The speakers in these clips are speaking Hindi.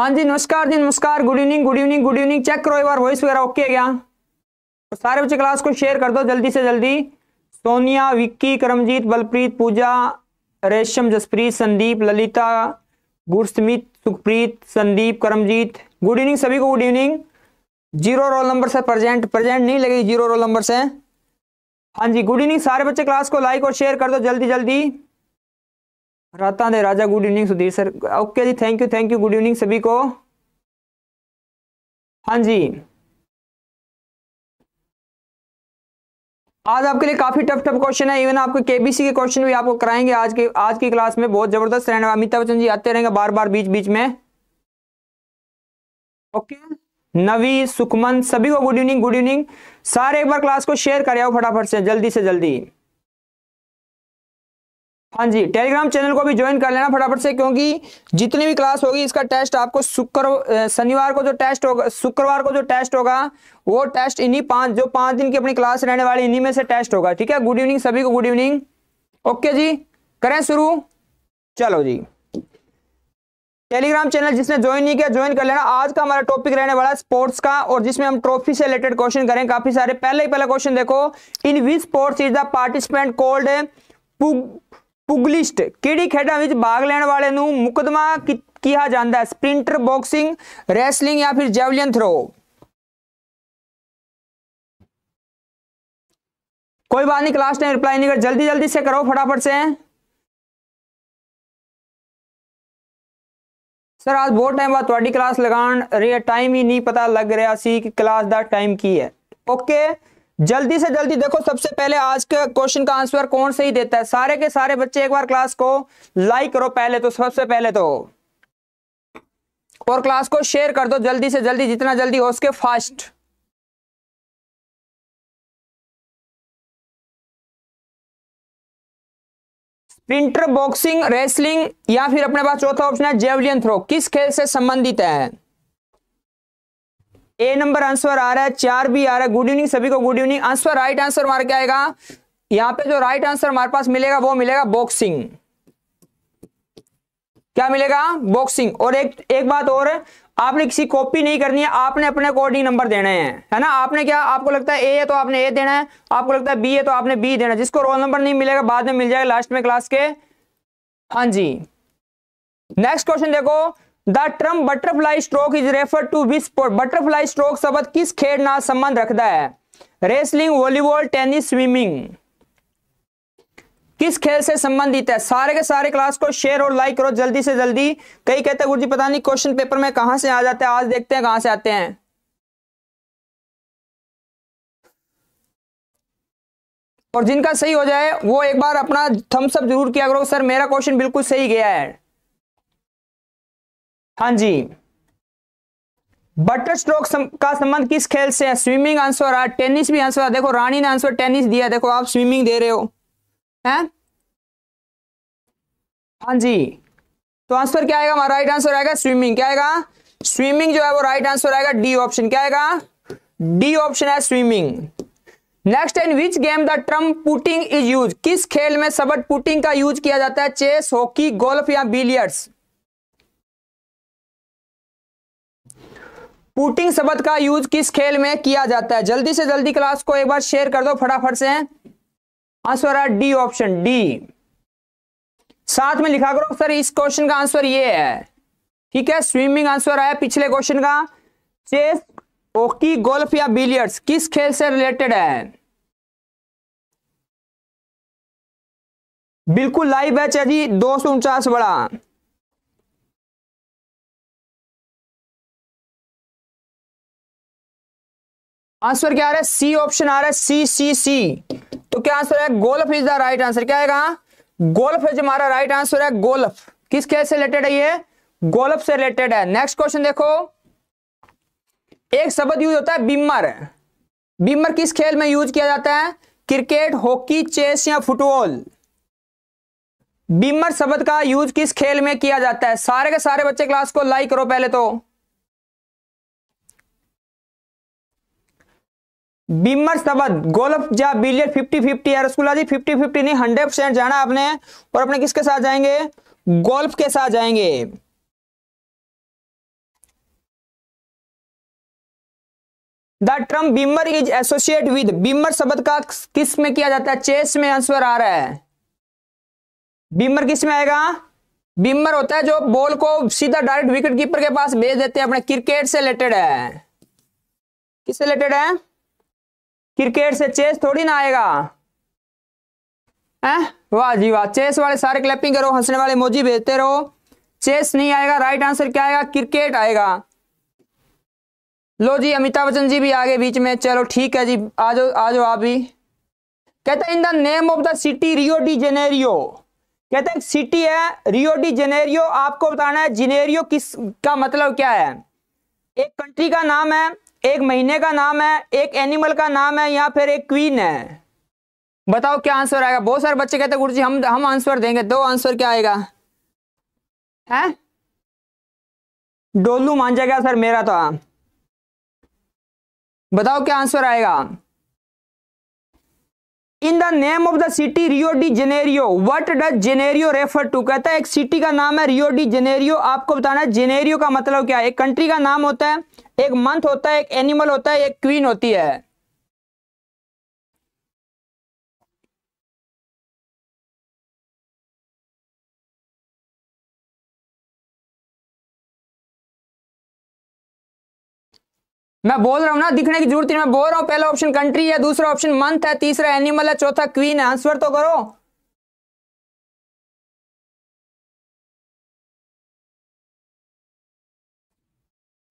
हाँ जी नमस्कार जी नमस्कार good evening good evening good evening check करो एक बार वॉइस वगैरह ओके है क्या तो सारे बच्चे क्लास को शेयर कर दो जल्दी से जल्दी सोनिया विक्की करमजीत बलप्रीत पूजा रेशम जसप्रीत संदीप ललिता गुरस्मित सुखप्रीत संदीप करमजीत गुड इवनिंग सभी को good evening zero roll number से प्रेजेंट प्रेजेंट नहीं लगेगी जीरो रोल नंबर से हाँ जी गुड इवनिंग सारे बच्चे क्लास को लाइक और शेयर कर दो जल्दी जल्दी राता दे राजा good evening Sudhir sir okay जी thank you thank you good evening सभी को हाँ जी आज आपके लिए काफी टफ टफ क्वेश्चन है इवन आपके केबीसी के क्वेश्चन भी आपको कराएंगे आज के आज की क्लास में बहुत जबरदस्त रहने अमिताभ बच्चन जी आते रहेंगे बार बार बीच बीच में ओके नवी सुखमन सभी को गुड इवनिंग गुड इवनिंग सारे एक बार क्लास को शेयर कर फटाफट से जल्दी से जल्दी हाँ जी टेलीग्राम चैनल को भी ज्वाइन कर लेना फटाफट से क्योंकि जितनी भी क्लास होगी इसका टेस्ट आपको शुक्र शनिवार को जो टेस्ट होगा शुक्रवार को जो टेस्ट होगा वो टेस्ट इन्हीं पांच जो पांच दिन की अपनी क्लास रहने वाली इन्हीं में से टेस्ट होगा ठीक है गुड इवनिंग सभी को गुड इवनिंग ओके जी करें शुरू चलो जी टेलीग्राम चैनल जिसने ज्वाइन नहीं किया ज्वाइन कर लेना आज का हमारा टॉपिक रहने वाला है स्पोर्ट्स का और जिसमें हम ट्रॉफी से रिलेटेड क्वेश्चन करें काफी सारे पहले ही पहला क्वेश्चन देखो in which sports is the participant called pugilist ਕਿਹੜੀ ਖੇਡਾਂ ਵਿੱਚ ਭਾਗ ਲੈਣ ਵਾਲੇ ਨੂੰ ਮੁਕਦਮਾ ਕਿਹਾ ਜਾਂਦਾ ਹੈ ਸਪ੍ਰਿੰਟਰ ਬਾਕਸਿੰਗ ਰੈਸਲਿੰਗ ਜਾਂ ਫਿਰ ਜੈਵਲਿਨ ਥਰੋ कोई बात नहीं क्लास टाइम रिप्लाई नहीं कर जल्दी जल्दी से करो फटाफट से सर आज बहुत टाइम बाद थोड़ी क्लास लगान रही है टाइम ही नहीं पता लग रहा सी कि क्लास का टाइम की है ओके जल्दी से जल्दी देखो सबसे पहले आज के क्वेश्चन का आंसर कौन सही देता है सारे के सारे बच्चे एक बार क्लास को लाइक करो पहले तो सबसे पहले तो और क्लास को शेयर कर दो जल्दी से जल्दी जितना जल्दी हो सके फास्ट स्प्रिंटर बॉक्सिंग रेसलिंग या फिर अपने पास चौथा ऑप्शन है जेवलियन थ्रो किस खेल से संबंधित है ए नंबर आंसर आ रहा है चार भी आ रहा है गुड इवनिंग सभी को good evening answer right answer मार के आएगा यहां पे जो राइट आंसर हमारे पास मिलेगा वो मिलेगा बॉक्सिंग क्या मिलेगा बॉक्सिंग और एक एक बात और है आपने किसी कॉपी नहीं करनी है आपने अपने अकॉर्डिंग नंबर देने हैं है ना आपने क्या आपको लगता है ए है तो आपने ए देना है आपको लगता है बी है तो आपने बी देना है जिसको रोल नंबर नहीं मिलेगा बाद में मिल जाएगा लास्ट में क्लास के हाँ जी नेक्स्ट क्वेश्चन देखो the term butterfly stroke is refer to which butterfly stroke शब्द किस खेल न संबंध रखता है रेसलिंग वॉलीबॉल टेनिस स्विमिंग किस खेल से संबंधित है सारे के सारे क्लास को शेयर और लाइक करो जल्दी से जल्दी कई कहते हैं गुरु जी पता नहीं क्वेश्चन पेपर में कहां से आ जाते हैं आज देखते हैं कहां से आते हैं और जिनका सही हो जाए वो एक बार अपना थम्सअप जरूर किया करो सर मेरा क्वेश्चन बिल्कुल सही गया है हाँ जी बटर स्ट्रोक सम, का संबंध किस खेल से है स्विमिंग आंसर आ टेनिस भी आंसर आ देखो रानी ने आंसर टेनिस दिया देखो आप स्विमिंग दे रहे हो हैं हाँ जी तो आंसर क्या आएगा हमारा राइट आंसर आएगा स्विमिंग क्या आएगा स्विमिंग जो है वो राइट आंसर आएगा डी ऑप्शन क्या आएगा डी ऑप्शन है swimming next in which game the term putting is use किस खेल में सबट पुटिंग का यूज किया जाता है चेस हॉकी गोल्फ या बिलियर्ड्स पुटिंग शब्द का यूज किस खेल में किया जाता है जल्दी से जल्दी क्लास को एक बार शेयर कर दो फटाफट से आंसर है डी ऑप्शन डी साथ में लिखा करो सर इस क्वेश्चन का आंसर ये है ठीक है स्विमिंग आंसर आया पिछले क्वेश्चन का चेस हॉकी गोल्फ या बिलियर्ड्स किस खेल से रिलेटेड है बिल्कुल लाइव है चाहिए दो सौ उनचास बड़ा आंसर क्या आ रहा है सी ऑप्शन आ रहा है सी सी सी तो क्या आंसर है golf is the right answer क्या आएगा गोल्फ इज हमारा राइट आंसर है गोल्फ किस खेल से रिलेटेड है ये गोल्फ से रिलेटेड है नेक्स्ट क्वेश्चन देखो एक शब्द यूज होता है बीमर बीमर किस खेल में यूज किया जाता है क्रिकेट हॉकी चेस या फुटबॉल बीमर शब्द का यूज किस खेल में किया जाता है सारे के सारे बच्चे क्लास को लाइक करो पहले तो बीमर शब्द गोल्फ या बिलियर फिफ्टी फिफ्टी यार स्कूला जी फिफ्टी फिफ्टी नहीं हंड्रेड परसेंट जाना आपने और अपने किसके साथ जाएंगे गोल्फ के साथ जाएंगे the term beamer is associate with beamer शब्द का किस में किया जाता है चेस में आंसर आ रहा है बीमर किस में आएगा बीमर होता है जो बॉल को सीधा डायरेक्ट विकेट कीपर के पास भेज देते हैं अपने क्रिकेट से रिलेटेड है किससे रिलेटेड है क्रिकेट से चेस थोड़ी ना आएगा वाह जी वाह चेस वाले सारे क्लैपिंग करो हंसने वाले मोजी भेजते रहो चेस नहीं आएगा राइट आंसर क्या आएगा क्रिकेट आएगा लो जी अमिताभ बच्चन जी भी आगे बीच में चलो ठीक है जी आ जाओ आ जाओ आप भी कहते in the name of the city Rio de Janeiro कहते हैं सिटी है रियो डी जेनेरियो आपको बताना है जिनेरियो किस का मतलब क्या है एक कंट्री का नाम है एक महीने का नाम है एक एनिमल का नाम है या फिर एक क्वीन है बताओ क्या आंसर आएगा बहुत सारे बच्चे कहते हैं गुरु जी हम हम आंसर देंगे दो आंसर क्या आएगा है डोलू मान जाएगा सर मेरा तो बताओ क्या आंसर आएगा in the name of the city Rio de Janeiro what does Janeiro refer to कहता है एक सिटी का नाम है रियो डी जेनेरियो आपको बताना है जेनेरियो का मतलब क्या है एक कंट्री का नाम होता है एक मंथ होता है एक एनिमल होता है एक क्वीन होती है मैं बोल रहा हूं ना दिखने की जरूरत नहीं मैं बोल रहा हूं पहला ऑप्शन कंट्री है दूसरा ऑप्शन मंथ है तीसरा एनिमल है चौथा क्वीन है आंसर तो करो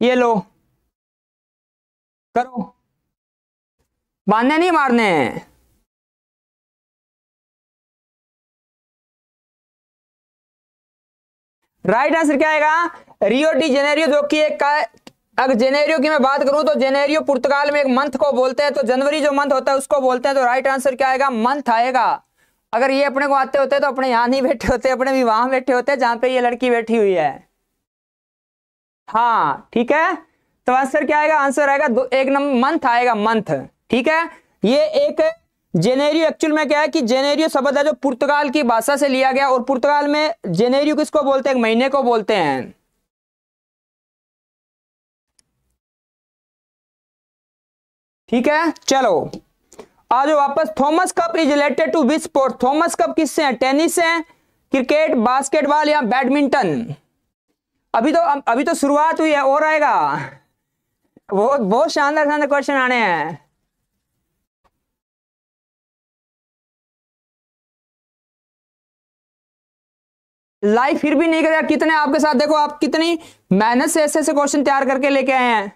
ये लो करो बांधने नहीं मारने हैं राइट आंसर क्या आएगा रियो डी जेनेरियो जो कि एक अगर जेनेरियो की मैं बात करूं तो जेनेरियो पुर्तगाल में एक मंथ को बोलते हैं तो जनवरी जो मंथ होता है उसको बोलते हैं तो राइट आंसर क्या आएगा मंथ आएगा अगर ये अपने को आते होते तो अपने यहां नहीं बैठे होते अपने भी वहां बैठे होते जहां पे ये लड़की बैठी हुई है हाँ ठीक है तो आंसर क्या आएगा आंसर आएगा दो एक नंबर मंथ आएगा मंथ ठीक है ये एक जेनेरियो एक्चुअल में क्या है कि जेनेरियो शब्द है जो पुर्तगाल की भाषा से लिया गया और पुर्तगाल में जेनेरियो किसको बोलते हैं महीने को बोलते हैं ठीक है चलो आज वापस Thomas cup is related to which sport Thomas cup किससे है टेनिस से है क्रिकेट बास्केटबॉल या बैडमिंटन अभी तो अभी तो शुरुआत हुई है और आएगा बहुत बहुत शानदार शानदार क्वेश्चन आने हैं लाइक फिर भी नहीं कर कितने आपके साथ देखो आप कितनी मेहनत से ऐसे ऐसे क्वेश्चन तैयार करके लेके आए हैं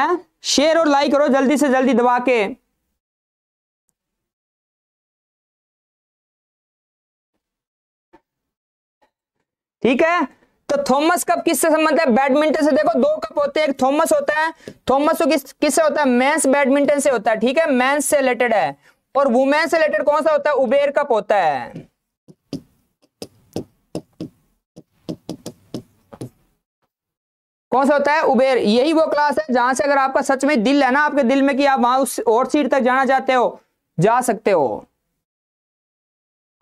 हैं शेयर और लाइक करो जल्दी से जल्दी दबा के ठीक है तो थॉमस कप किससे संबंध है बैडमिंटन से देखो दो कप होते हैं एक थॉमस होता है थॉमस किस किससे होता है मैंस बैडमिंटन से होता है ठीक है मैंस से रिलेटेड है और वुमेन से रिलेटेड कौन सा होता है उबेर कप होता है कौन सा होता है उबेर यही वो क्लास है जहां से अगर आपका सच में दिल है ना आपके दिल में कि आप वहां उस और सीट तक जाना चाहते हो जा सकते हो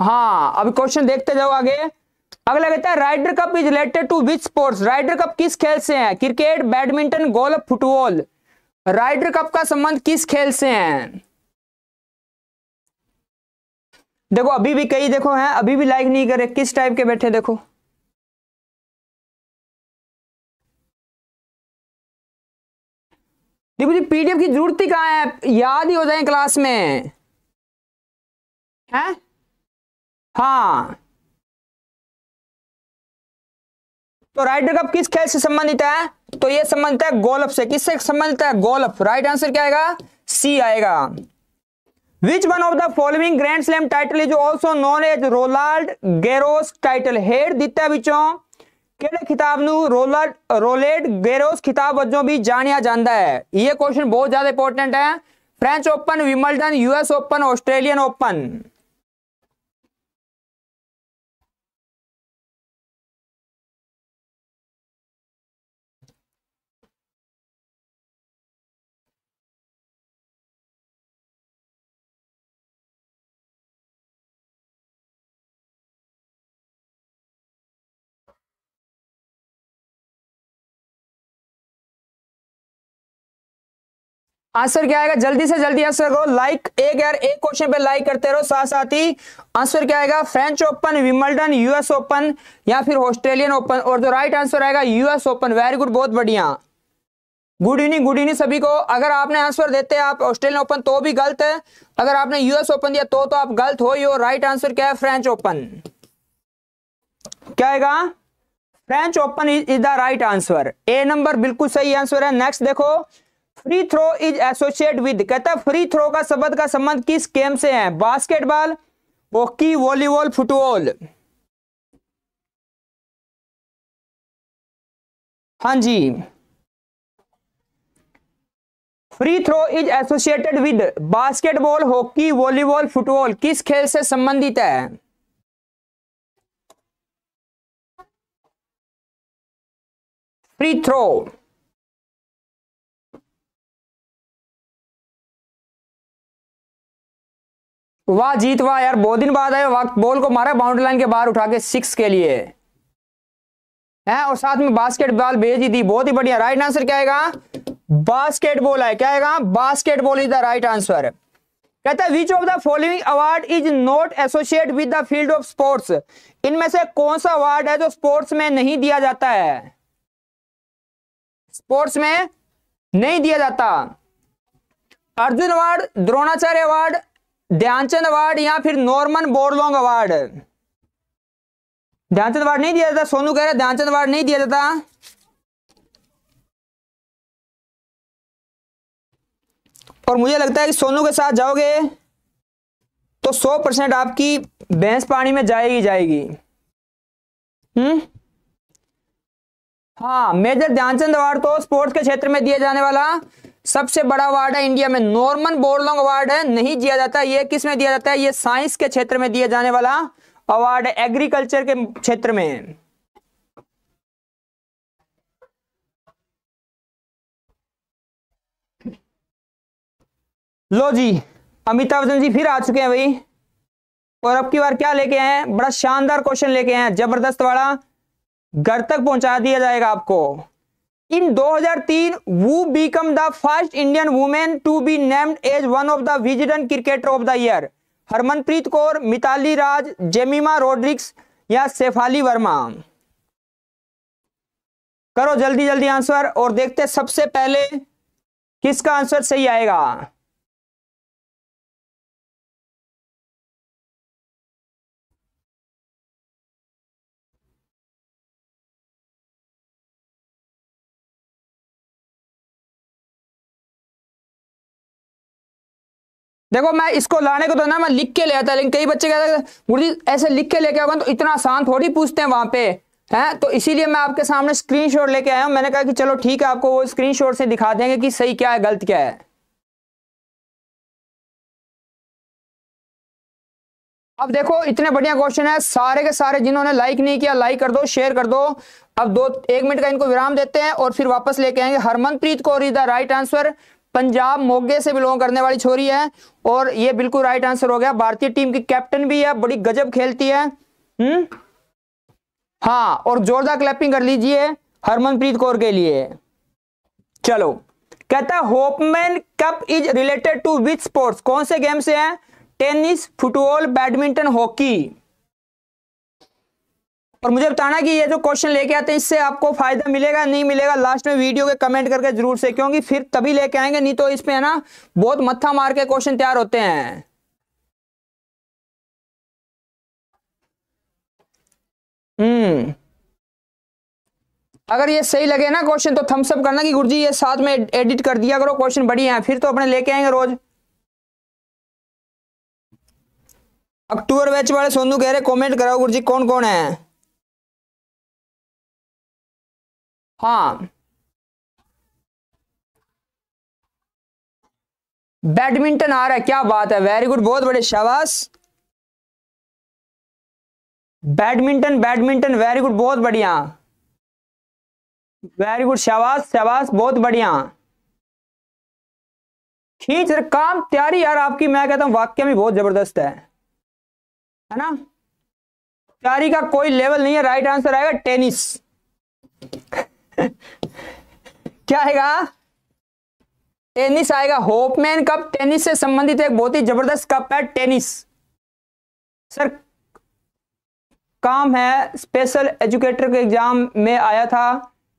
हाँ अब क्वेश्चन देखते जाओ आगे अगला कहता है Ryder cup is related to which sports Ryder cup किस खेल से है cricket badminton golf football Ryder cup का संबंध किस खेल से है देखो अभी भी कई देखो हैं अभी भी लाइक नहीं करे किस टाइप के बैठे देखो देखो जी पीडीएफ की जरूरत ही कहाँ है याद ही हो जाए क्लास में है हाँ तो राइडर कप किस खेल से संबंधित है तो ये संबंधित है गोलफ से किससे संबंधित है गोलफ राइट आंसर क्या आएगा सी आएगा which one of the following grand slam title is also known as Roland Garros title हेड दिता ਵਿੱਚੋਂ ਕਿਹੜੇ खिताब ਨੂੰ ਰੋਨਾਲਡ ਰੋਲੇਡ ਗੇਰੋਸ ਖਿਤਾਬ ਵਜੋਂ ਵੀ ਜਾਣਿਆ ਜਾਂਦਾ ਹੈ ਇਹ ਕੁਐਸਚਨ ਬਹੁਤ ਜ਼ਿਆਦਾ ਇੰਪੋਰਟੈਂਟ ਹੈ French open Wimbledon US open Australian open answer क्या आएगा जल्दी से जल्दी आंसर करो लाइक एक यार एक क्वेश्चन पे लाइक करते रहो साथ साथ ही आंसर क्या आएगा French open Wimbledon US open या फिर ऑस्ट्रेलियन ओपन और जो राइट आंसर आएगा यूएस ओपन वेरी गुड बहुत बढ़िया गुड इवनिंग गुड इवनिंग सभी को अगर आपने आंसर देते आप ऑस्ट्रेलियन ओपन तो भी गलत है अगर आपने यूएस ओपन दिया तो तो आप गलत हो ही राइट आंसर क्या है फ्रेंच ओपन क्या आएगा French open is the right answer A number बिल्कुल सही आंसर है नेक्स्ट देखो free throw is associate with कहता है फ्री थ्रो का शब्द का संबंध किस गेम से है बास्केटबॉल हॉकी वॉलीबॉल फुटबॉल हां जी free throw is associated with basketball hockey volleyball football किस खेल से संबंधित है फ्री थ्रो वाह जीत वाह यार बहुत दिन बाद आए बॉल को मारा बाउंड्री लाइन के बाहर उठा के सिक्स के लिए है और साथ में बास्केटबॉल भेज ही दी बहुत ही बढ़िया राइट आंसर क्या आएगा बास्केटबॉल है क्या आएगा basketball is the right answer कहता है which of the following award is not associate with the field of sports इनमें से कौन सा अवार्ड है जो स्पोर्ट्स में नहीं दिया जाता है स्पोर्ट्स में नहीं दिया जाता Arjun award Dronacharya award Dhyanchand award या फिर Norman Borlaug award Dhyanchand award नहीं दिया जाता सोनू कह रहा है ध्यानचंद अवार्ड नहीं दिया जाता और मुझे लगता है कि सोनू के साथ जाओगे तो 100 परसेंट आपकी भैंस पानी में जाएगी जाएगी हम्म हाँ मेजर ध्यानचंद अवार्ड तो स्पोर्ट्स के क्षेत्र में दिया जाने वाला सबसे बड़ा अवार्ड है इंडिया में नॉर्मन बोरलोंग अवार्ड है नहीं दिया जाता ये किस में दिया जाता है ये साइंस के क्षेत्र में दिया जाने वाला अवार्ड है एग्रीकल्चर के क्षेत्र में लो जी अमिताभ बच्चन जी फिर आ चुके हैं भाई और अब की बार क्या लेके आए बड़ा शानदार क्वेश्चन लेके आए जबरदस्त वाला घर तक पहुंचा दिया जाएगा आपको इन 2003 वो become the first Indian women to be named as one of the Wisden cricketer of the year Harmanpreet Kaur Mithali Raj Jemimah Rodrigues या सेफाली वर्मा करो जल्दी जल्दी आंसर और देखते सबसे पहले किसका आंसर सही आएगा देखो मैं इसको लाने को तो ना मैं लिख के ले आता लेकिन कई बच्चे कहते हैं गुरु ऐसे लिख के लेके आओगे तो इतना आसान थोड़ी पूछते हैं वहां पे हैं तो इसीलिए मैं आपके सामने स्क्रीनशॉट लेके आया हूं मैंने कहा कि चलो ठीक है आपको वो स्क्रीनशॉट से दिखा देंगे कि सही क्या है गलत क्या है अब देखो इतने बढ़िया क्वेश्चन है सारे के सारे जिन्होंने लाइक नहीं किया लाइक कर दो शेयर कर दो अब दो एक मिनट का इनको विराम देते हैं और फिर वापस लेके आएंगे Harmanpreet Kaur is the right answer Punjab Moga से बिलोंग करने वाली छोरी है और ये बिल्कुल राइट आंसर हो गया भारतीय टीम की कैप्टन भी है बड़ी गजब खेलती है हम्म हाँ और जोरदार क्लैपिंग कर लीजिए हरमनप्रीत कौर के लिए चलो कहता Hopman cup is related to which sports कौन से गेम से है टेनिस फुटबॉल बैडमिंटन हॉकी और मुझे बताना कि ये जो क्वेश्चन लेके आते हैं इससे आपको फायदा मिलेगा नहीं मिलेगा लास्ट में वीडियो के कमेंट करके जरूर से क्योंकि फिर तभी लेके आएंगे नहीं तो इसमें है ना बहुत मत्था मार के क्वेश्चन तैयार होते हैं हम्म अगर ये सही लगे ना क्वेश्चन तो थम्सअप करना कि गुरुजी ये साथ में एडिट कर दिया करो क्वेश्चन बढ़िया है फिर तो अपने लेके आएंगे रोज अक्टूबर बैच वाले सोनू कह रहे कमेंट कराओ गुरुजी कौन कौन है हाँ बैडमिंटन आ रहा है क्या बात है वेरी गुड बहुत बड़े शाबाश बैडमिंटन बैडमिंटन वेरी गुड बहुत बढ़िया वेरी गुड शाबाश शाबाश बहुत बढ़िया ठीक सर काम तैयारी यार आपकी मैं कहता हूं वाक्य में बहुत जबरदस्त है है ना तैयारी का कोई लेवल नहीं है राइट आंसर आएगा टेनिस क्या आएगा टेनिस आएगा होपमैन कप टेनिस से संबंधित एक बहुत ही जबरदस्त कप है टेनिस सर काम है स्पेशल एजुकेटर के एग्जाम में आया था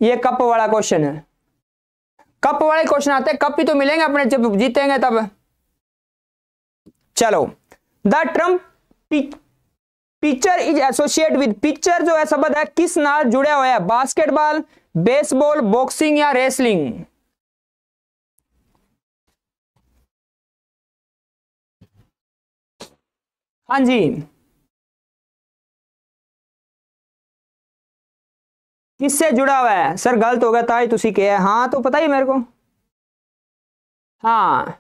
ये कप वाला क्वेश्चन है कप वाले क्वेश्चन आते हैं कप ही तो मिलेंगे अपने जब जीतेंगे तब चलो the term pitcher is associate with pitcher जो है शब्द है किस नाल जुड़ा हुआ है बास्केटबॉल बेसबॉल बॉक्सिंग या रेसलिंग हाँ जी किससे जुड़ा हुआ है सर गलत हो गया था तुसी तो कह हाँ तो पता ही मेरे को हाँ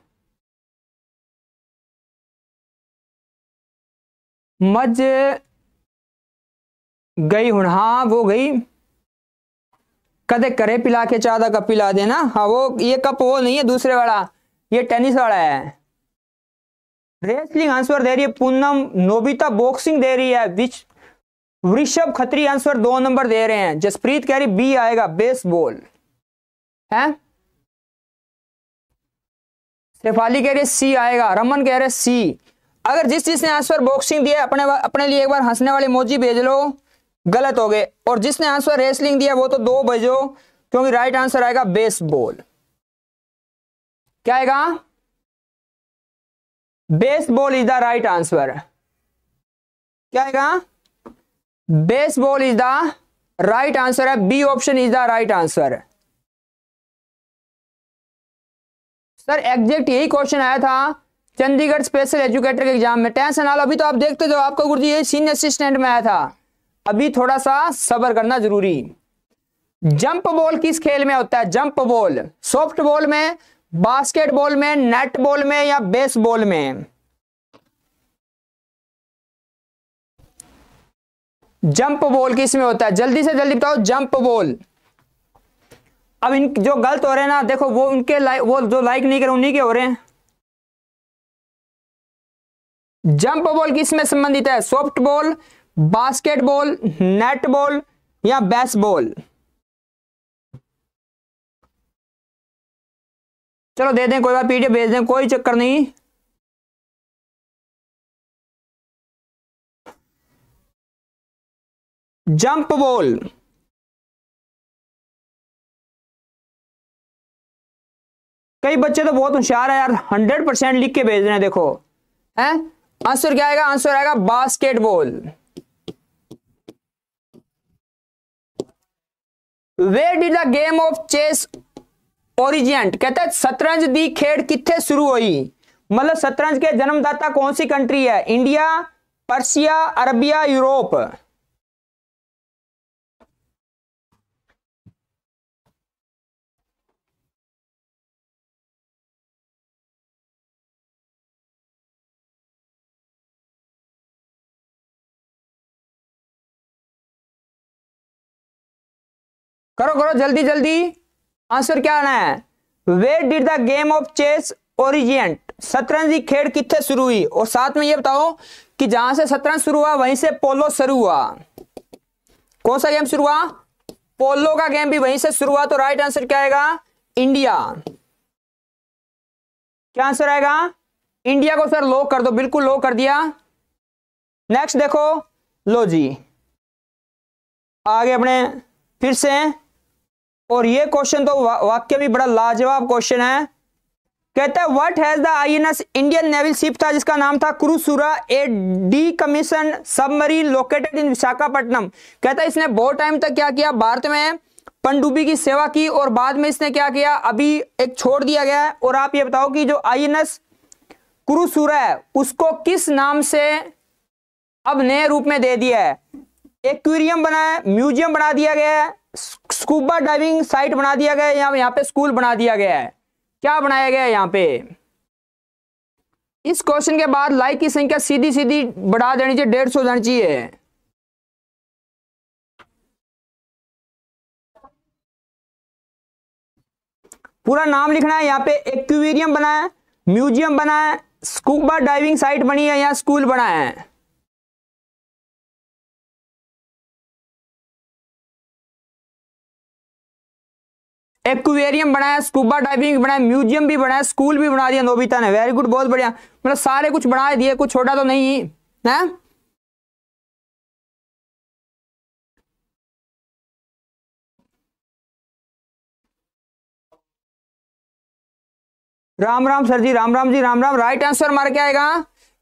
मज गई हूं हाँ वो गई कदे करे पिला के चाह का कप पिला देना हाँ वो ये कप वो नहीं है दूसरे वाला ये टेनिस वाला है रेसलिंग आंसर दे रही है पूनम नोबिता बॉक्सिंग दे रही है विच वृषभ खत्री आंसर दो नंबर दे रहे हैं जसप्रीत कह रही बी आएगा बेसबॉल है शेफाली कह रही है सी आएगा रमन कह रहे सी अगर जिस चीज ने आंसर बॉक्सिंग दिया अपने अपने लिए एक बार हंसने वाली मोजी भेज लो गलत हो गए और जिसने आंसर रेसलिंग दिया वो तो दो बजो क्योंकि राइट आंसर आएगा बेसबॉल क्या आएगा baseball is the right answer क्या आएगा baseball is the right answer है B option is the right answer sir exact यही क्वेश्चन आया था चंडीगढ़ स्पेशल एजुकेटर के एग्जाम में टेंशन ना लो अभी तो आप देखते जो तो आपका गुरु जी यही सीनियर असिस्टेंट में आया था अभी थोड़ा सा सबर करना जरूरी जंप बॉल किस खेल में होता है जंप बॉल सॉफ्ट बॉल में बास्केटबॉल में नेट बॉल में या बेसबॉल में जंप बॉल किस में होता है जल्दी से जल्दी बताओ जंप बॉल अब इन जो गलत हो रहे हैं ना देखो वो उनके लाइक वो जो लाइक नहीं करे उन्हीं के हो रहे हैं जंप बॉल किस में संबंधित है सॉफ्ट बॉल बास्केटबॉल नेटबॉल या बेसबॉल चलो दे दें कोई बात पीडीएफ भेज दें कोई चक्कर नहीं जंप बॉल कई बच्चे तो बहुत होशियार है यार हंड्रेड परसेंट लिख के भेज रहे हैं देखो हैं आंसर क्या आएगा आंसर आएगा basketball where did the game of chess originate कहते हैं शतरंज दी खेड कितने शुरू हुई मतलब शतरंज के जन्मदाता कौन सी कंट्री है इंडिया पर्सिया अरबिया यूरोप करो करो जल्दी जल्दी आंसर क्या आना है where did the game of chess originate शतरंज की खेल कितने शुरू हुई और साथ में ये बताओ कि जहां से शतरंज शुरू हुआ वहीं से पोलो शुरू हुआ कौन सा गेम शुरू हुआ पोलो का गेम भी वहीं से शुरू हुआ तो राइट आंसर क्या आएगा इंडिया क्या आंसर आएगा इंडिया को सर लो कर दो बिल्कुल लो कर दिया नेक्स्ट देखो लो जी आगे अपने फिर से और ये क्वेश्चन तो वा, वाक्य भी बड़ा लाजवाब क्वेश्चन है कहता है what has the INS Indian naval ship था जिसका नाम था Kursura a decommission submarine located in Visakhapatnam कहता है इसने बहुत टाइम तक क्या किया भारत में पनडुब्बी की सेवा की और बाद में इसने क्या किया अभी एक छोड़ दिया गया है और आप ये बताओ कि जो आईएनएस क्रूसुरा है उसको किस नाम से अब नए रूप में दे दिया है एक्वेरियम बना म्यूजियम बना दिया गया है स्कूबा डाइविंग साइट बना दिया गया है यहाँ पे स्कूल बना दिया गया है क्या बनाया गया है यहाँ पे इस क्वेश्चन के बाद लाइक की संख्या सीधी सीधी बढ़ा देनी चाहिए डेढ़ सौ देनी चाहिए पूरा नाम लिखना है यहाँ पे एक्वेरियम बना है म्यूजियम बना है स्कूबा डाइविंग साइट बनी है यहाँ स्कूल बना है एक्वेरियम बनाया स्कूबा डाइविंग बनाया म्यूजियम भी बनाया स्कूल भी बना दिया नोबिता ने वेरी गुड बहुत बढ़िया मतलब सारे कुछ बना दिए कुछ छोटा तो नहीं है राम राम सर जी राम राम जी राम राम राइट आंसर मार के आएगा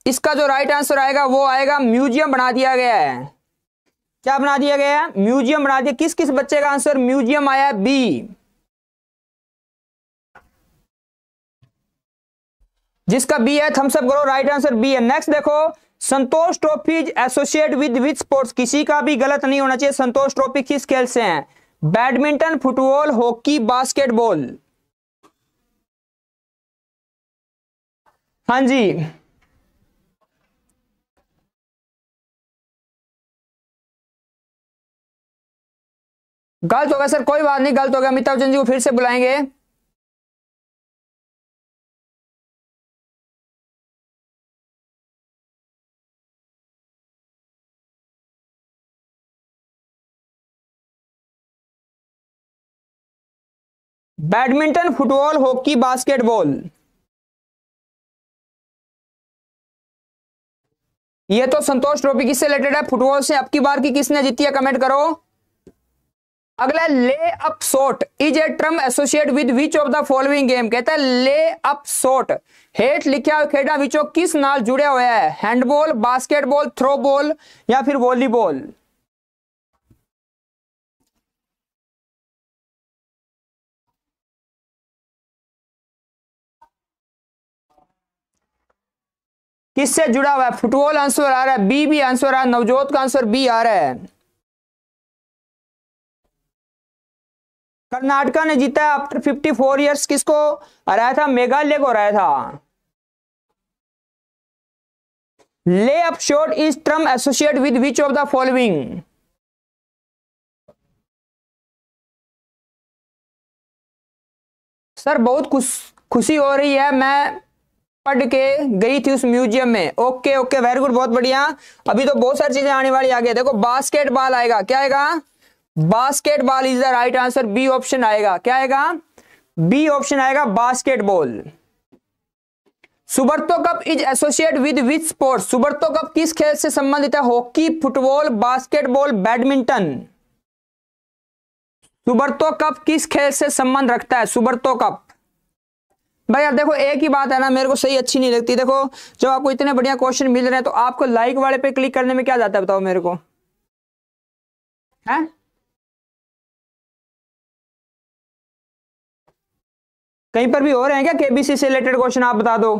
इसका जो राइट आंसर आएगा वो आएगा म्यूजियम बना दिया गया है क्या बना दिया गया है म्यूजियम बना दिया किस किस बच्चे का आंसर म्यूजियम आया बी जिसका बी है थम्स अप करो राइट आंसर बी है नेक्स्ट देखो Santosh trophy associate with with sports किसी का भी गलत नहीं होना चाहिए संतोष ट्रॉफी किस खेल से है बैडमिंटन फुटबॉल हॉकी बास्केटबॉल हां जी गलत हो गया सर कोई बात नहीं गलत हो गया अमिताभ जी को फिर से बुलाएंगे बैडमिंटन फुटबॉल हॉकी बास्केटबॉल ये तो संतोष ट्रॉफी किससे रिलेटेड है फुटबॉल से आपकी बार की किसने जीती है कमेंट करो अगला lay up shot is a term associate with which of the following game कहता है ले अप शॉट हेठ लिखा खेडा विचो किस नाल जुड़े हुआ है हैंडबॉल बास्केटबॉल थ्रो बॉल या फिर वॉलीबॉल किससे जुड़ा हुआ है फुटबॉल आंसर आ रहा है बी भी आंसर आ रहा है नवजोत का आंसर बी आ रहा है कर्नाटका ने जीता आफ्टर 54 इयर्स किसको हराया था मेघालय को हराया था lay up shot is term associate with which of the following sir बहुत खुश खुशी हो रही है मैं पढ़ के गई थी उस म्यूजियम में ओके ओके वेरी गुड बहुत बढ़िया अभी तो बहुत सारी चीजें आने वाली आगे देखो बास्केटबॉल आएगा क्या आएगा basketball is the right answer B option आएगा क्या आएगा बी ऑप्शन आएगा basketball Subroto cup is associate with which sport Subroto cup किस खेल से संबंधित है hockey football basketball badminton Subroto cup किस खेल से संबंध रखता है सुबर्तो कप भाई यार देखो एक ही बात है ना मेरे को सही अच्छी नहीं लगती देखो जब आपको इतने बढ़िया क्वेश्चन मिल रहे हैं तो आपको लाइक वाले पे क्लिक करने में क्या जाता है बताओ मेरे को है कहीं पर भी हो रहे हैं क्या केबीसी से रिलेटेड क्वेश्चन आप बता दो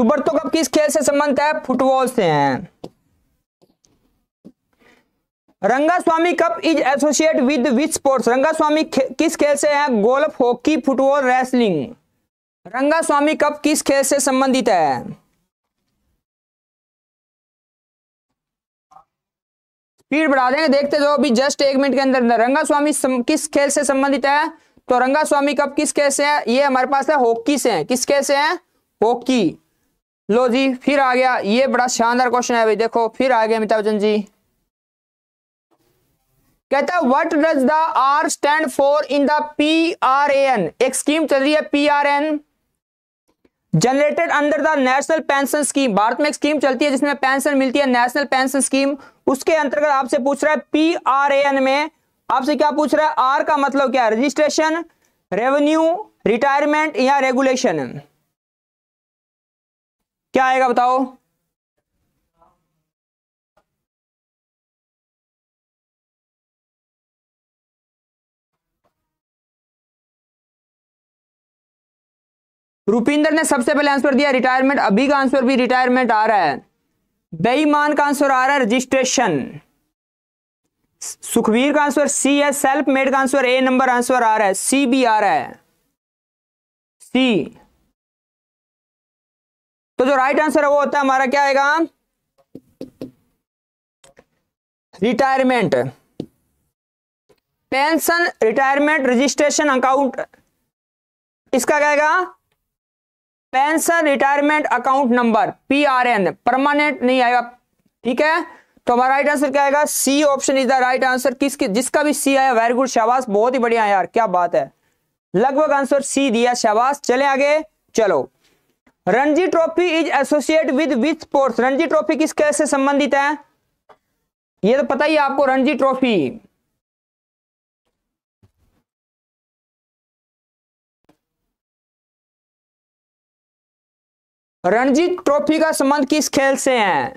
तो कब किस खेल से संबंध है फुटबॉल से है Rangaswamy cup is associate with which sports Rangaswamy किस खेल से है गोल्फ हॉकी फुटबॉल रेसलिंग रंगा स्वामी कप किस खेल से संबंधित है स्पीड बढ़ा देंगे देखते जाओ अभी जस्ट एक मिनट के अंदर अंदर रंगा स्वामी सम, किस खेल से संबंधित है तो रंगा स्वामी कप किस खेल से है ये हमारे पास है हॉकी से है किस खेल से है हॉकी लो जी फिर आ गया ये बड़ा शानदार क्वेश्चन है भाई देखो फिर आ गया अमिताभ बच्चन जी कहता है what does the R stand for in the P R A N एक स्कीम चल रही है P R N generated under the national pension scheme Bharat में एक स्कीम चलती है जिसमें पेंशन मिलती है नेशनल पेंशन स्कीम उसके अंतर्गत आपसे पूछ रहा है पी आर ए एन में आपसे क्या पूछ रहा है आर का मतलब क्या है रजिस्ट्रेशन रेवेन्यू रिटायरमेंट या रेगुलेशन क्या आएगा बताओ रुपिंदर ने सबसे पहले आंसर दिया रिटायरमेंट अभी का आंसर भी रिटायरमेंट आ रहा है बेईमान का आंसर आ रहा है रजिस्ट्रेशन सुखवीर का आंसर सी है सेल्फ मेड का आंसर ए नंबर आंसर आ रहा है सी भी आ रहा है सी तो जो राइट आंसर है वो होता है हमारा क्या आएगा retirement pension retirement registration account इसका क्या आएगा pension retirement account number P R N permanent नहीं आएगा ठीक है तो हमारा राइट आंसर क्या आएगा C option is the right answer किसकी जिसका भी सी आया वेरी गुड शाबाश बहुत ही बढ़िया यार क्या बात है लगभग आंसर सी दिया शाबाश चले आगे चलो Ranji trophy is associate with with sports Ranji trophy किस कैसे संबंधित है ये तो पता ही आपको रणजी ट्रॉफी रणजी ट्रॉफी का संबंध किस खेल से है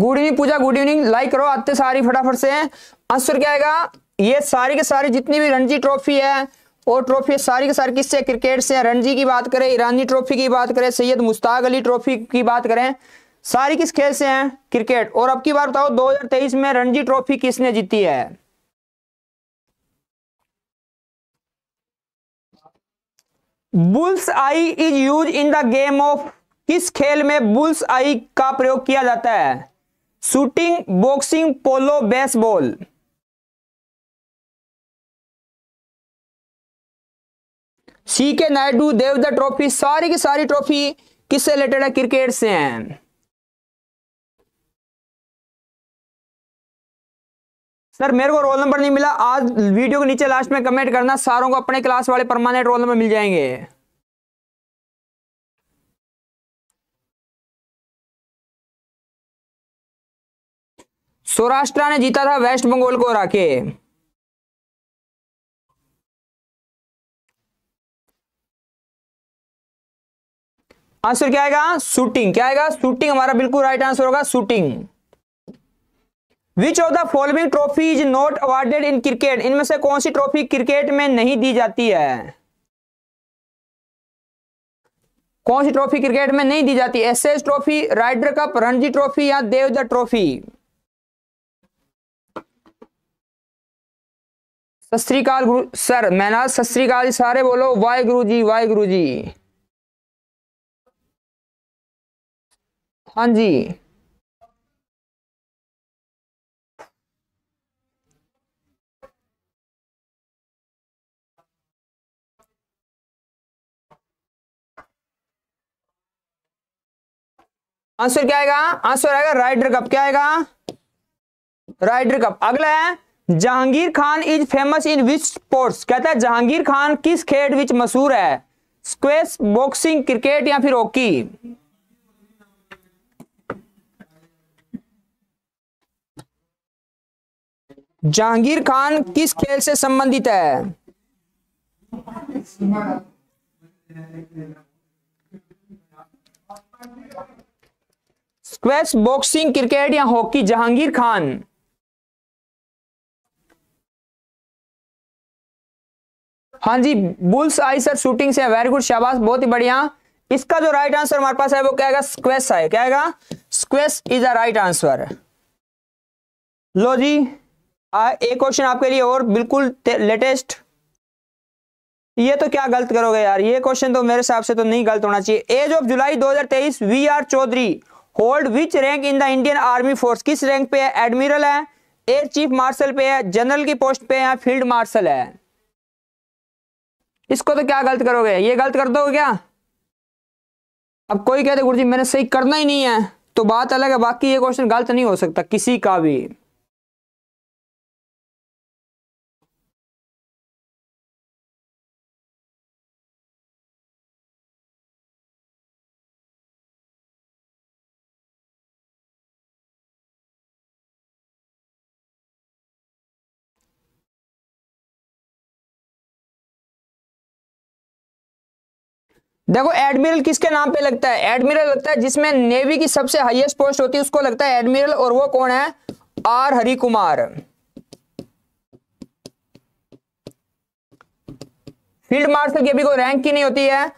good evening Pooja good evening like करो आते सारी फटाफट से आंसर क्या आएगा ये सारी के सारी जितनी भी रणजी ट्रॉफी है और ट्रॉफी सारी के सारी किससे क्रिकेट से रणजी की बात करें ईरानी ट्रॉफी की बात करें सैयद मुश्ताक अली ट्रॉफी की बात करें सारी किस खेल से हैं क्रिकेट और अब की बार बताओ 2023 में रणजी ट्रॉफी किसने जीती है bull's eye is use in the game of किस खेल में बुल्स आई का प्रयोग किया जाता है shooting boxing polo baseball C K Naidu देवदा trophy सारी की सारी ट्रॉफी किससे रिलेटेड है क्रिकेट से हैं सर मेरे को रोल नंबर नहीं मिला आज वीडियो के नीचे लास्ट में कमेंट करना सारों को अपने क्लास वाले परमानेंट रोल नंबर मिल जाएंगे सौराष्ट्र ने जीता था वेस्ट बंगाल को हरा के आंसर क्या आएगा शूटिंग क्या आएगा शूटिंग हमारा बिल्कुल राइट आंसर होगा shooting which of the following trophy is not awarded in cricket इनमें से कौन सी ट्रॉफी क्रिकेट में नहीं दी जाती है कौन सी ट्रॉफी क्रिकेट में नहीं दी जाती S S trophy Ryder cup Ranji trophy या द ट्रॉफी सतरीकाल गुरु सर मैनाज जी सारे बोलो वाहे गुरु जी वाहे गुरु जी हाँ जी आंसर क्या आएगा आंसर आएगा राइडर कप क्या आएगा राइडर कप अगला है Jahangir Khan is famous in which sports कहता है जहांगीर खान किस खेल विच मशहूर है स्क्वेस बॉक्सिंग क्रिकेट या फिर हॉकी जहांगीर खान किस खेल से संबंधित है क्वेश्चन बॉक्सिंग क्रिकेट या हॉकी जहांगीर खान हाँ जी बुल्स आई सर शूटिंग से वेरी गुड शाबाश बहुत ही बढ़िया इसका जो राइट आंसर हमारे पास है वो क्या है स्क्वेस है क्या है squash is a right answer लो जी आ, एक क्वेश्चन आपके लिए और बिल्कुल लेटेस्ट ये तो क्या गलत करोगे यार ये क्वेश्चन तो मेरे हिसाब से तो नहीं गलत होना चाहिए as of July 2023 V R Chaudhari hold which rank in the Indian army force किस रैंक पे है एडमिरल है एयर चीफ मार्शल पे है जनरल की पोस्ट पे है फील्ड मार्शल है इसको तो क्या गलत करोगे ये गलत कर दोगे क्या अब कोई कहते गुरु जी मैंने सही करना ही नहीं है तो बात अलग है बाकी ये क्वेश्चन गलत नहीं हो सकता किसी का भी देखो एडमिरल किसके नाम पे लगता है एडमिरल लगता है जिसमें नेवी की सबसे हाईएस्ट पोस्ट होती है उसको लगता है एडमिरल और वो कौन है R Hari Kumar field marshal की अभी कोई रैंक की नहीं होती है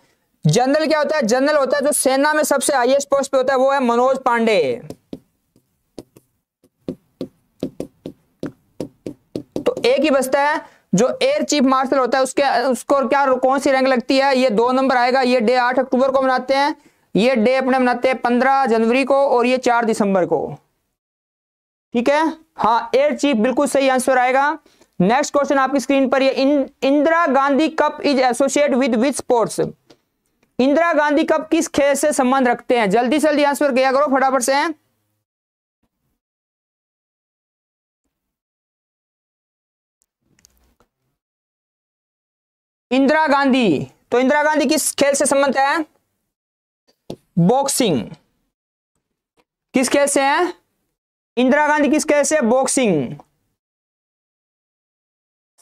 जनरल क्या होता है जनरल होता है जो सेना में सबसे हाईएस्ट पोस्ट पे होता है वो है मनोज पांडे तो एक ही बचता है जो एयर चीफ मार्शल होता है उसके उसको क्या कौन सी रैंक लगती है ये दो नंबर आएगा ये डे आठ अक्टूबर को मनाते हैं ये डे अपने मनाते हैं पंद्रह जनवरी को और ये चार दिसंबर को ठीक है हाँ एयर चीफ बिल्कुल सही आंसर आएगा नेक्स्ट क्वेश्चन आपकी स्क्रीन पर ये Indira Gandhi cup is associate with with sports Indira Gandhi cup किस खेल से संबंध रखते हैं जल्दी जल्दी आंसर किया करो फटाफट से इंदिरा गांधी तो इंदिरा गांधी किस खेल से संबंध है बॉक्सिंग किस खेल से है इंदिरा गांधी किस खेल से बॉक्सिंग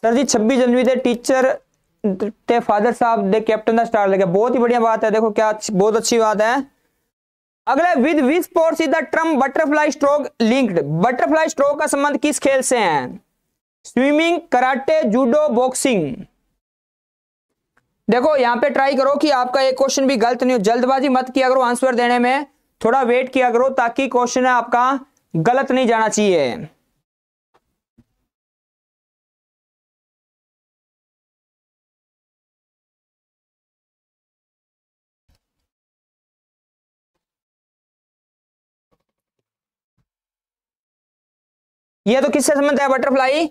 सर जी छब्बीस जनवरी दे टीचर थे फादर साहब दे कैप्टन का स्टार लगे बहुत ही बढ़िया बात है देखो क्या बहुत अच्छी बात है अगला with which sports is the term butterfly stroke linked butterfly stroke का संबंध किस खेल से है स्विमिंग कराटे जूडो बॉक्सिंग देखो यहां पे ट्राई करो कि आपका एक क्वेश्चन भी गलत नहीं हो जल्दबाजी मत किया करो आंसर देने में थोड़ा वेट किया करो ताकि क्वेश्चन आपका गलत नहीं जाना चाहिए यह तो किससे संबंध है बटरफ्लाई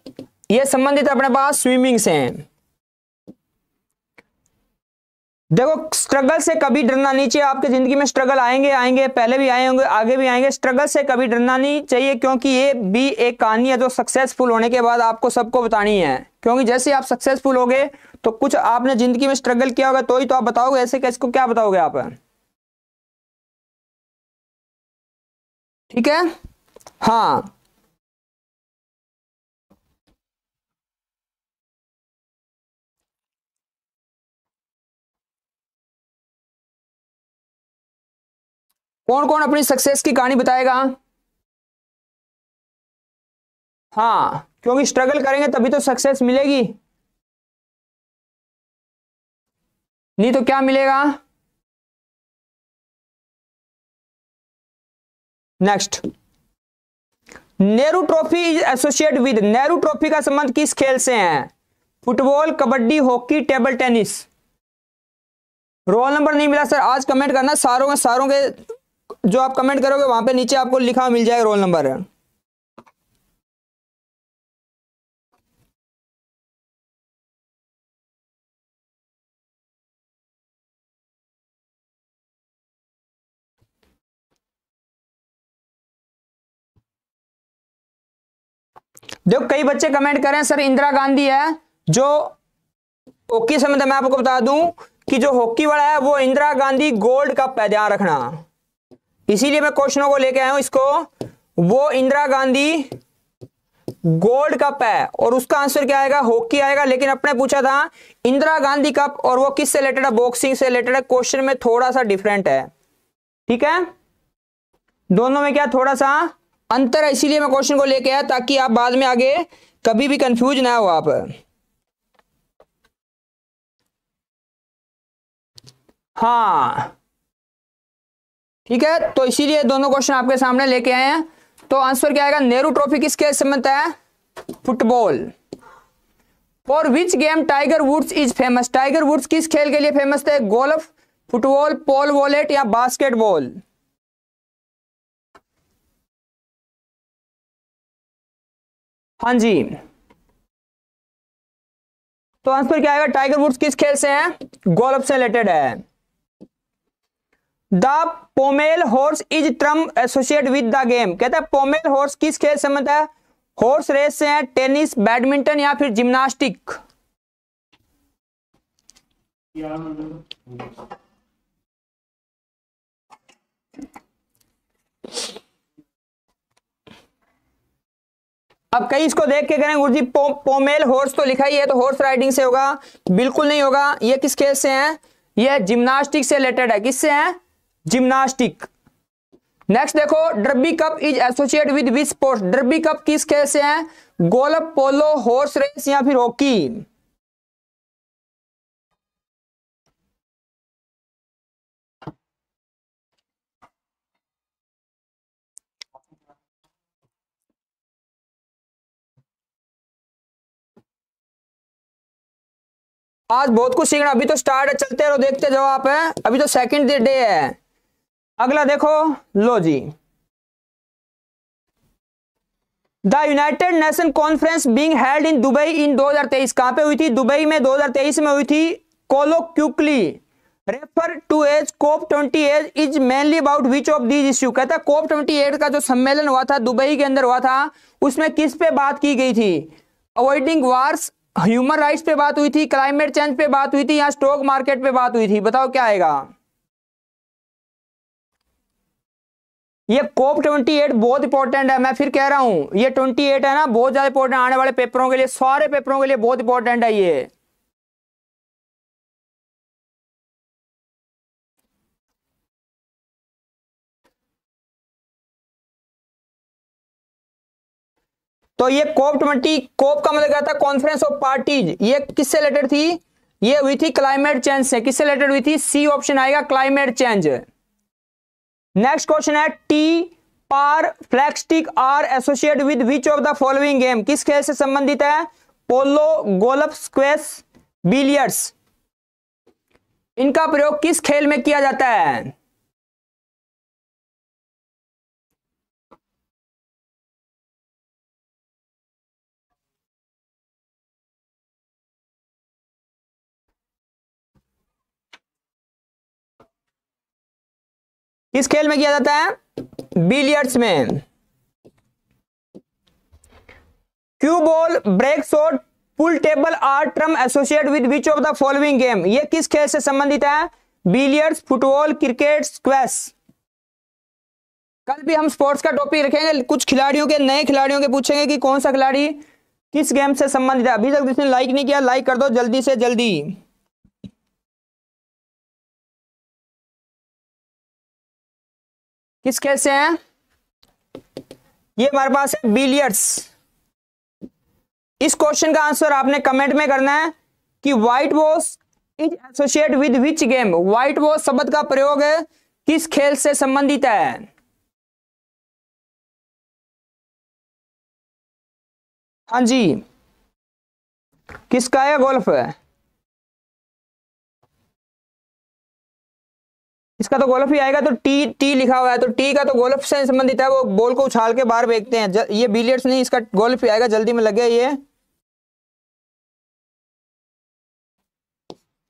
ये संबंधित अपने पास स्विमिंग से है देखो स्ट्रगल से कभी डरना नहीं चाहिए आपके जिंदगी में स्ट्रगल आएंगे आएंगे पहले भी आए होंगे आगे भी आएंगे स्ट्रगल से कभी डरना नहीं चाहिए क्योंकि ये भी एक कहानी है जो सक्सेसफुल होने के बाद आपको सबको बतानी है क्योंकि जैसे आप सक्सेसफुल हो गए तो कुछ आपने जिंदगी में स्ट्रगल किया होगा तो ही तो आप बताओगे ऐसे कैसे को क्या बताओगे आप ठीक है हाँ कौन कौन अपनी सक्सेस की कहानी बताएगा हाँ क्योंकि स्ट्रगल करेंगे तभी तो सक्सेस मिलेगी नहीं तो क्या मिलेगा next Nehru trophy is associate with Nehru trophy का संबंध किस खेल से है football kabaddi hockey table tennis roll number नहीं मिला सर आज कमेंट करना सारों के सारों के जो आप कमेंट करोगे वहां पे नीचे आपको लिखा मिल जाएगा रोल नंबर देखो कई बच्चे कमेंट करें सर इंदिरा गांधी है जो हॉकी तो मैं आपको बता दूं कि जो हॉकी वाला है वो इंदिरा गांधी गोल्ड कप पैदा ध्यान रखना इसीलिए मैं क्वेश्चनों को लेके आया हूं इसको वो इंदिरा गांधी गोल्ड कप है और उसका आंसर क्या आएगा हॉकी आएगा लेकिन अपने पूछा था इंदिरा गांधी कप और वो किससे रिलेटेड है बॉक्सिंग से रिलेटेड है क्वेश्चन में थोड़ा सा डिफरेंट है ठीक है दोनों में क्या थोड़ा सा अंतर है इसीलिए मैं क्वेश्चन को लेके आया ताकि आप बाद में आगे कभी भी कंफ्यूज ना हो आप हाँ ठीक है तो इसीलिए दोनों क्वेश्चन आपके सामने लेके आए हैं तो आंसर क्या आएगा नेहरू ट्रॉफी किसके संबंध है football for which game Tiger Woods is famous Tiger Woods किस खेल के लिए फेमस थे गोल्फ फुटबॉल पोल वॉलेट या बास्केटबॉल हां जी तो आंसर क्या आएगा टाइगर वुड्स किस खेल से है गोल्फ से रिलेटेड है the pommel horse is term associate with the game कहता है पोमेल हॉर्स किस खेल संबंध है हॉर्स रेस से है टेनिस बैडमिंटन या फिर जिम्नास्टिक अब कई इसको देख के करें गुरु जी पो, पोमेल हॉर्स तो लिखा ही है तो हॉर्स राइडिंग से होगा बिल्कुल नहीं होगा ये किस खेल से है ये जिम्नास्टिक से रिलेटेड है किससे है जिम्नास्टिक नेक्स्ट देखो Derby cup is associate with which sport Derby cup किस खेल से है गोल्फ पोलो हॉर्स रेस या फिर हॉकी आज बहुत कुछ सीखना अभी तो स्टार्ट है चलते रहो देखते जाओ आप है अभी तो सेकंड डे है अगला देखो लो जी the United Nation conference being held in Dubai in 2023 कहां पर हुई थी दुबई में 2023 में हुई थी colloquially refer to as COP twenty as is mainly about which of these issue कहता कोप ट्वेंटी एट का जो सम्मेलन हुआ था दुबई के अंदर हुआ था उसमें किस पे बात की गई थी अवॉइडिंग वार्स ह्यूमन राइट्स पे बात हुई थी क्लाइमेट चेंज पे बात हुई थी या स्टॉक मार्केट पे बात हुई थी बताओ क्या आएगा ये कोप 28 बहुत इंपॉर्टेंट है मैं फिर कह रहा हूं ये 28 है ना बहुत ज्यादा इंपॉर्टेंट आने वाले पेपरों के लिए सारे पेपरों के लिए बहुत इंपॉर्टेंट है ये तो ये कोप ट्वेंटी कोप का मतलब क्या था कॉन्फ्रेंस ऑफ पार्टीज ये किससे रिलेटेड थी ये हुई थी क्लाइमेट चेंज से किससे रिलेटेड हुई थी सी ऑप्शन आएगा क्लाइमेट चेंज नेक्स्ट क्वेश्चन है tee par flagstick are associate with which of the following game किस खेल से संबंधित है पोलो गोल्फ स्क्वेस बिलियर्ड्स इनका प्रयोग किस खेल में किया जाता है किस खेल में किया जाता है बिलियर्ड्स में cue ball break shot pool table are term associate with which of the following game ये किस खेल से संबंधित है बिलियर्ड्स फुटबॉल क्रिकेट स्क्वैश कल भी हम स्पोर्ट्स का टॉपिक रखेंगे कुछ खिलाड़ियों के नए खिलाड़ियों के पूछेंगे कि कौन सा खिलाड़ी किस गेम से संबंधित है अभी तक जिसने लाइक नहीं किया लाइक कर दो जल्दी से जल्दी किस खेल से हैं ये हमारे पास है बिलियर्ड्स इस क्वेश्चन का आंसर आपने कमेंट में करना है कि whitewash is associate with which game whitewash शब्द का प्रयोग किस खेल से संबंधित है हाँ जी किसका है गोल्फ है इसका तो गोलफ ही आएगा तो टी टी लिखा हुआ है तो टी का तो गोलफ से संबंधित है वो बॉल को उछाल के बाहर फेंकते हैं ये बिलियर्ड्स नहीं इसका गोल्फ ही आएगा जल्दी में लग गया ये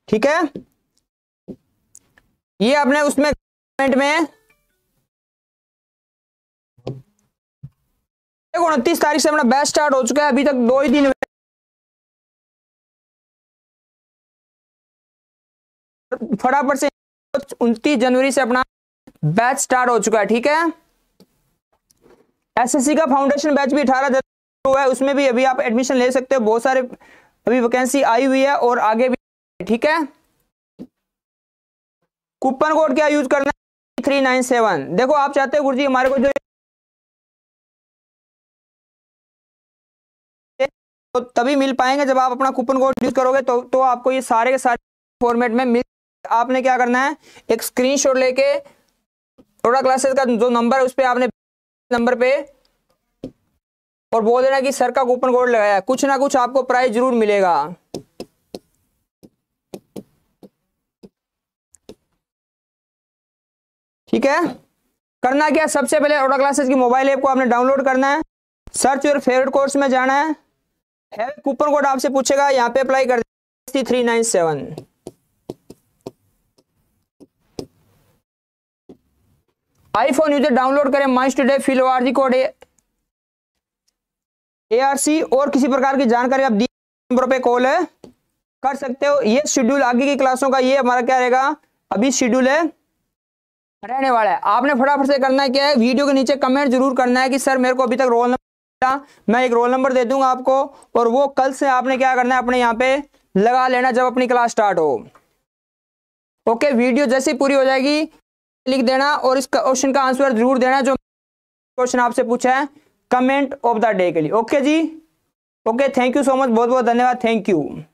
ठीक है ये आपने उसमें कमेंट में उनतीस तारीख से अपना बैच स्टार्ट हो चुका है अभी तक दो ही दिन फटाफट से उनतीस जनवरी से अपना बैच स्टार्ट हो चुका है ठीक है एसएससी का फाउंडेशन बैच भी अठारह जनवरी हुआ है उसमें भी अभी आप एडमिशन ले सकते हो बहुत सारे अभी वैकेंसी आई हुई है और आगे भी ठीक है कूपन कोड क्या यूज करना है थ्री नाइन सेवन देखो आप चाहते हो गुरुजी हमारे को जो तो तभी मिल पाएंगे जब आप अपना कूपन कोड यूज करोगे तो तो आपको ये सारे के सारे फॉर्मेट में मिल आपने क्या करना है एक स्क्रीनशॉट लेके थोड़ा क्लासेस का जो नंबर है उस पर आपने नंबर पे और बोल देना कि सर का कूपन कोड लगाया कुछ ना कुछ आपको प्राइस जरूर मिलेगा ठीक है करना क्या सबसे पहले ओडा क्लासेस की मोबाइल ऐप को आपने डाउनलोड करना है सर्च योर फेवरेट कोर्स में जाना है कूपन कोड आपसे पूछेगा यहाँ पे अप्लाई कर three nine seven iPhone user download करें माइस टूडे फिलोआरजी कोड एआरसी और किसी प्रकार की जानकारी आप दिए नंबर पे कॉल है कर सकते हो ये शेड्यूल आगे की क्लासों का ये हमारा क्या रहेगा अभी शेड्यूल है रहने वाला है आपने फटाफट से करना है क्या है वीडियो के नीचे कमेंट जरूर करना है कि सर मेरे को अभी तक रोल नंबर मैं एक रोल नंबर दे दूंगा आपको और वो कल से आपने क्या करना है अपने यहाँ पे लगा लेना जब अपनी क्लास स्टार्ट हो ओके वीडियो जैसी पूरी हो जाएगी लिख देना और इस क्वेश्चन का आंसर जरूर देना जो क्वेश्चन आपसे पूछा है कमेंट ऑफ द डे के लिए ओके जी okay thank you so much बहुत बहुत धन्यवाद थैंक यू